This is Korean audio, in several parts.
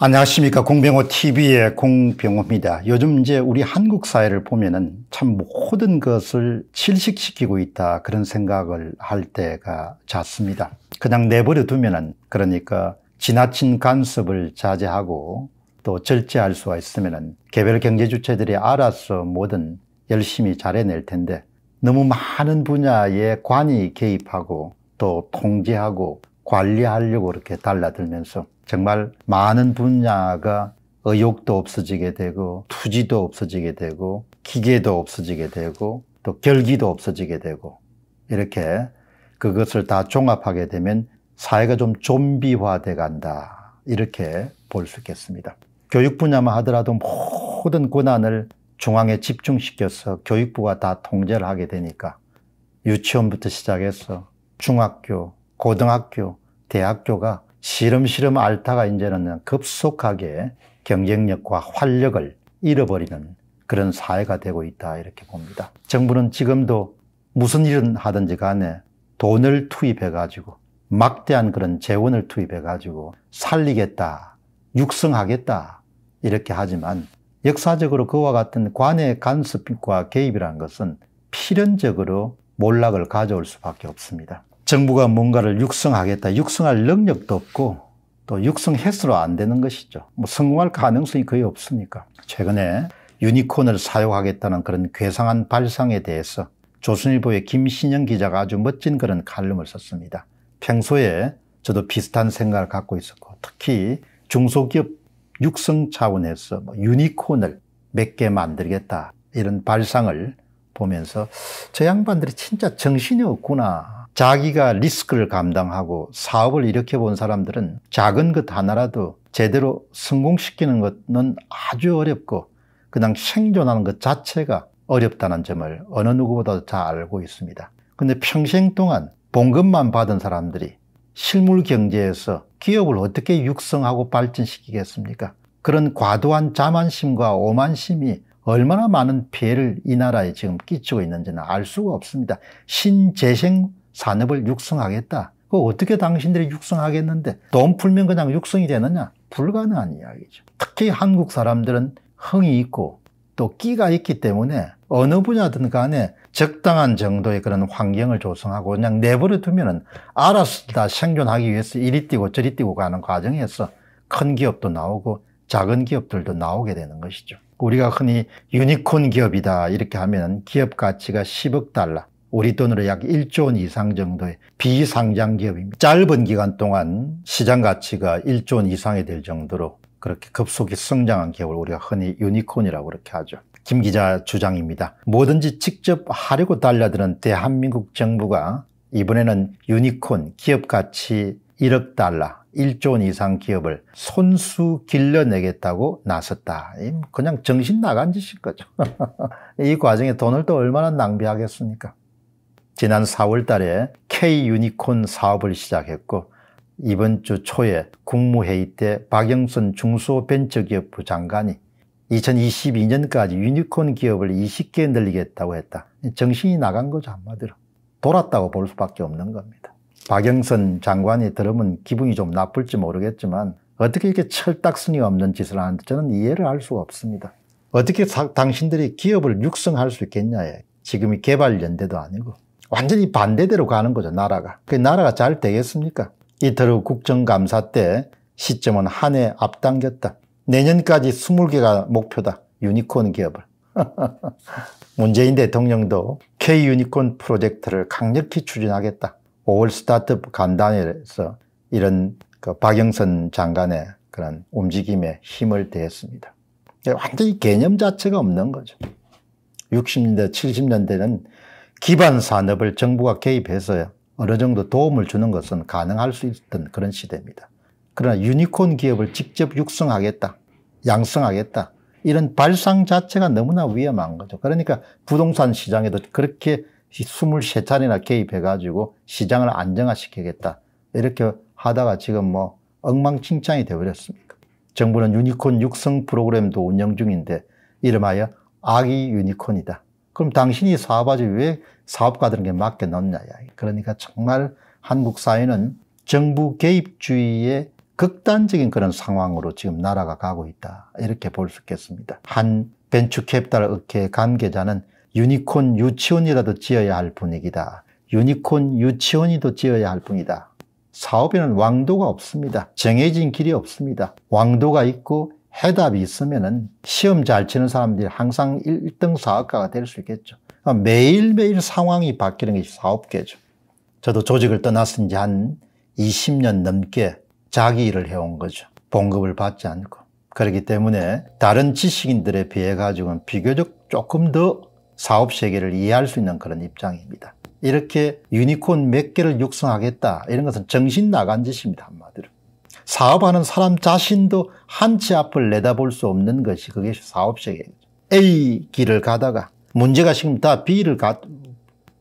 안녕하십니까. 공병호 TV의 공병호입니다. 요즘 이제 우리 한국 사회를 보면은 참 모든 것을 질식시키고 있다 그런 생각을 할 때가 잦습니다. 그냥 내버려 두면은 그러니까 지나친 간섭을 자제하고 또 절제할 수가 있으면은 개별 경제 주체들이 알아서 뭐든 열심히 잘해낼 텐데 너무 많은 분야에 관이 개입하고 또 통제하고 관리하려고 이렇게 달라들면서 정말 많은 분야가 의욕도 없어지게 되고 투지도 없어지게 되고 기계도 없어지게 되고 또 결기도 없어지게 되고 이렇게 그것을 다 종합하게 되면 사회가 좀 좀비화돼 간다 이렇게 볼 수 있겠습니다. 교육 분야만 하더라도 모든 권한을 중앙에 집중시켜서 교육부가 다 통제를 하게 되니까 유치원부터 시작해서 중학교, 고등학교, 대학교가 시름시름 앓다가 이제는 급속하게 경쟁력과 활력을 잃어버리는 그런 사회가 되고 있다 이렇게 봅니다. 정부는 지금도 무슨 일은 하든지 간에 돈을 투입해 가지고 막대한 그런 재원을 투입해 가지고 살리겠다, 육성하겠다 이렇게 하지만 역사적으로 그와 같은 관의 간섭과 개입이라는 것은 필연적으로 몰락을 가져올 수밖에 없습니다. 정부가 뭔가를 육성하겠다. 육성할 능력도 없고 또 육성해서로 안 되는 것이죠. 뭐 성공할 가능성이 거의 없으니까. 최근에 유니콘을 사용하겠다는 그런 괴상한 발상에 대해서 조선일보의 김신영 기자가 아주 멋진 그런 칼럼을 썼습니다. 평소에 저도 비슷한 생각을 갖고 있었고 특히 중소기업 육성 차원에서 뭐 유니콘을 몇 개 만들겠다 이런 발상을 보면서 저 양반들이 진짜 정신이 없구나 자기가 리스크를 감당하고 사업을 일으켜본 사람들은 작은 것 하나라도 제대로 성공시키는 것은 아주 어렵고 그냥 생존하는 것 자체가 어렵다는 점을 어느 누구보다도 잘 알고 있습니다. 근데 평생 동안 봉급만 받은 사람들이 실물 경제에서 기업을 어떻게 육성하고 발전시키겠습니까? 그런 과도한 자만심과 오만심이 얼마나 많은 피해를 이 나라에 지금 끼치고 있는지는 알 수가 없습니다. 신재생 산업을 육성하겠다. 그 어떻게 당신들이 육성하겠는데 돈 풀면 그냥 육성이 되느냐? 불가능한 이야기죠. 특히 한국 사람들은 흥이 있고 또 끼가 있기 때문에 어느 분야든 간에 적당한 정도의 그런 환경을 조성하고 그냥 내버려 두면은 알아서 다 생존하기 위해서 이리 뛰고 저리 뛰고 가는 과정에서 큰 기업도 나오고 작은 기업들도 나오게 되는 것이죠. 우리가 흔히 유니콘 기업이다 이렇게 하면 기업 가치가 10억 달러, 우리 돈으로 약 1조 원 이상 정도의 비상장 기업입니다. 짧은 기간 동안 시장 가치가 1조 원 이상이 될 정도로 그렇게 급속히 성장한 기업을 우리가 흔히 유니콘이라고 그렇게 하죠. 김 기자 주장입니다. 뭐든지 직접 하려고 달려드는 대한민국 정부가 이번에는 유니콘 기업 가치 1억 달러, 1조 원 이상 기업을 손수 길러내겠다고 나섰다. 그냥 정신 나간 짓인 거죠. 이 과정에 돈을 또 얼마나 낭비하겠습니까? 지난 4월 달에 K유니콘 사업을 시작했고 이번 주 초에 국무회의 때 박영선 중소벤처기업부 장관이 2022년까지 유니콘 기업을 20개 늘리겠다고 했다. 정신이 나간 거죠 한마디로. 돌았다고 볼 수밖에 없는 겁니다. 박영선 장관이 들으면 기분이 좀 나쁠지 모르겠지만 어떻게 이렇게 철딱순이 없는 짓을 하는지 저는 이해를 할 수가 없습니다. 어떻게 당신들이 기업을 육성할 수 있겠냐. 에 지금이 개발연대도 아니고 완전히 반대대로 가는 거죠, 나라가. 그 나라가 잘 되겠습니까? 이태로 국정감사 때 시점은 한 해 앞당겼다. 내년까지 20개가 목표다. 유니콘 기업을. 문재인 대통령도 K-유니콘 프로젝트를 강력히 추진하겠다. 5월 스타트업 간단회에서 이런 그 박영선 장관의 그런 움직임에 힘을 대했습니다. 완전히 개념 자체가 없는 거죠. 60년대, 70년대는 기반 산업을 정부가 개입해서 어느 정도 도움을 주는 것은 가능할 수 있던 그런 시대입니다. 그러나 유니콘 기업을 직접 육성하겠다, 양성하겠다 이런 발상 자체가 너무나 위험한 거죠. 그러니까 부동산 시장에도 그렇게 23차례나 개입해가지고 시장을 안정화시키겠다 이렇게 하다가 지금 뭐 엉망진창이 되어버렸습니다. 정부는 유니콘 육성 프로그램도 운영 중인데 이름하여 아기 유니콘이다. 그럼 당신이 사업하지 왜 사업가 들은게 맡겨놓냐. 그러니까 정말 한국 사회는 정부 개입주의의 극단적인 그런 상황으로 지금 나라가 가고 있다. 이렇게 볼 수 있겠습니다. 한벤츠캐피탈 업계 관계자는 유니콘 유치원이라도 지어야 할 분위기다. 유니콘 유치원이도 지어야 할 뿐이다. 사업에는 왕도가 없습니다. 정해진 길이 없습니다. 왕도가 있고 해답이 있으면은 시험 잘 치는 사람들이 항상 1등 사업가가 될 수 있겠죠. 그러니까 매일매일 상황이 바뀌는 것이 사업계죠. 저도 조직을 떠났은 지한 20년 넘게 자기 일을 해온 거죠. 봉급을 받지 않고. 그렇기 때문에 다른 지식인들에 비해 가지고는 비교적 조금 더 사업 세계를 이해할 수 있는 그런 입장입니다. 이렇게 유니콘 몇 개를 육성하겠다 이런 것은 정신 나간 짓입니다 한마디로. 사업하는 사람 자신도 한 치 앞을 내다볼 수 없는 것이 그게 사업 세계죠. A 길을 가다가 문제가 지금 다 B를 가,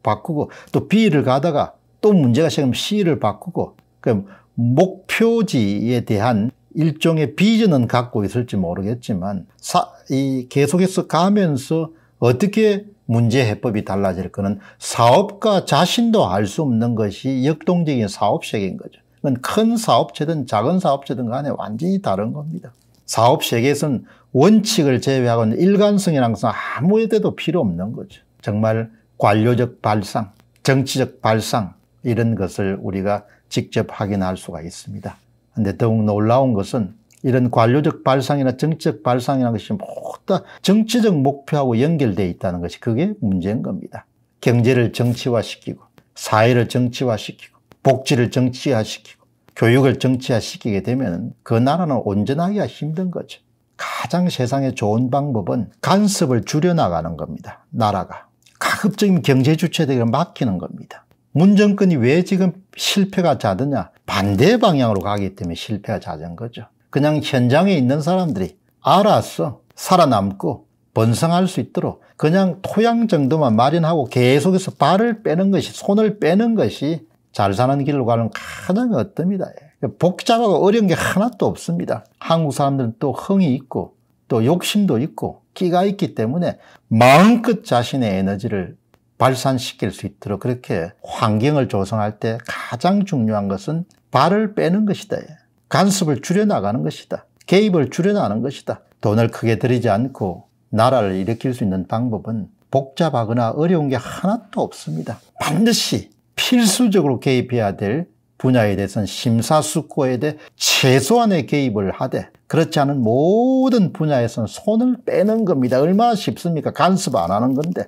바꾸고 또 B를 가다가 또 문제가 지금 C를 바꾸고 그럼 목표지에 대한 일종의 비전은 갖고 있을지 모르겠지만 사, 이 계속해서 가면서 어떻게 문제 해법이 달라질 거는 사업가 자신도 알 수 없는 것이 역동적인 사업 세계인 거죠. 그건 큰 사업체든 작은 사업체든 간에 완전히 다른 겁니다. 사업 세계에서는 원칙을 제외하고는 일관성이란 것은 아무 데도 필요 없는 거죠. 정말 관료적 발상, 정치적 발상 이런 것을 우리가 직접 확인할 수가 있습니다. 그런데 더욱 놀라운 것은 이런 관료적 발상이나 정치적 발상이라는 것이 모두 다 정치적 목표하고 연결돼 있다는 것이 그게 문제인 겁니다. 경제를 정치화시키고 사회를 정치화시키고 복지를 정치화시키고 교육을 정치화시키게 되면 그 나라는 온전하기가 힘든 거죠. 가장 세상에 좋은 방법은 간섭을 줄여나가는 겁니다. 나라가. 가급적인 경제 주체들에 맡기는 겁니다. 문정권이 왜 지금 실패가 잦으냐? 반대 방향으로 가기 때문에 실패가 잦은 거죠. 그냥 현장에 있는 사람들이 알아서 살아남고 번성할 수 있도록 그냥 토양 정도만 마련하고 계속해서 발을 빼는 것이 손을 빼는 것이 잘 사는 길로 가는 가장 어떻습니다. 예. 복잡하고 어려운 게 하나도 없습니다. 한국 사람들은 또 흥이 있고 또 욕심도 있고 끼가 있기 때문에 마음껏 자신의 에너지를 발산시킬 수 있도록 그렇게 환경을 조성할 때 가장 중요한 것은 발을 빼는 것이다. 예. 간섭을 줄여나가는 것이다. 개입을 줄여나가는 것이다. 돈을 크게 들이지 않고 나라를 일으킬 수 있는 방법은 복잡하거나 어려운 게 하나도 없습니다. 반드시 필수적으로 개입해야 될 분야에 대해서는 심사숙고에 대해 최소한의 개입을 하되 그렇지 않은 모든 분야에서는 손을 빼는 겁니다. 얼마나 쉽습니까? 간섭 안 하는 건데.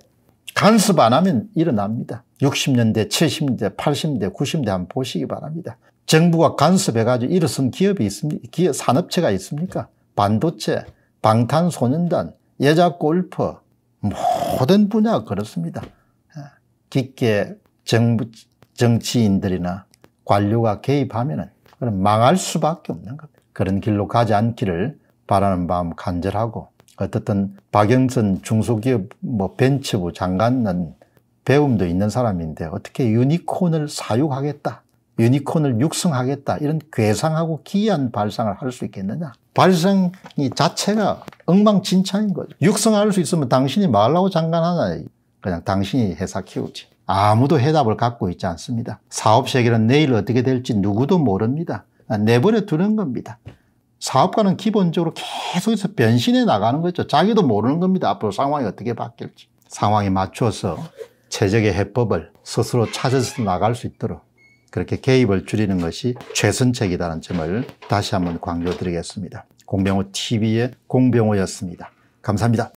간섭 안 하면 일어납니다. 60년대, 70년대, 80년대, 90년대 한번 보시기 바랍니다. 정부가 간섭해가지고 일어선 기업이 있습니까? 기업, 산업체가 있습니까? 반도체, 방탄소년단, 여자 골프, 모든 분야 그렇습니다. 깊게 예, 정부, 정치인들이나 관료가 개입하면 그건 망할 수밖에 없는 겁니다. 그런 길로 가지 않기를 바라는 마음 간절하고 어떻든 박영선 중소기업 뭐벤츠부 장관은 배움도 있는 사람인데 어떻게 유니콘을 사육하겠다. 유니콘을 육성하겠다. 이런 괴상하고 기이한 발상을 할 수 있겠느냐. 발상이 자체가 엉망진창인 거죠. 육성할 수 있으면 당신이 말라고 장관하냐. 그냥 당신이 회사 키우지. 아무도 해답을 갖고 있지 않습니다. 사업 세계는 내일 어떻게 될지 누구도 모릅니다. 내버려 두는 겁니다. 사업가는 기본적으로 계속해서 변신해 나가는 거죠. 자기도 모르는 겁니다. 앞으로 상황이 어떻게 바뀔지. 상황에 맞춰서 최적의 해법을 스스로 찾아서 나갈 수 있도록 그렇게 개입을 줄이는 것이 최선책이라는 점을 다시 한번 강조드리겠습니다. 공병호 TV의 공병호였습니다. 감사합니다.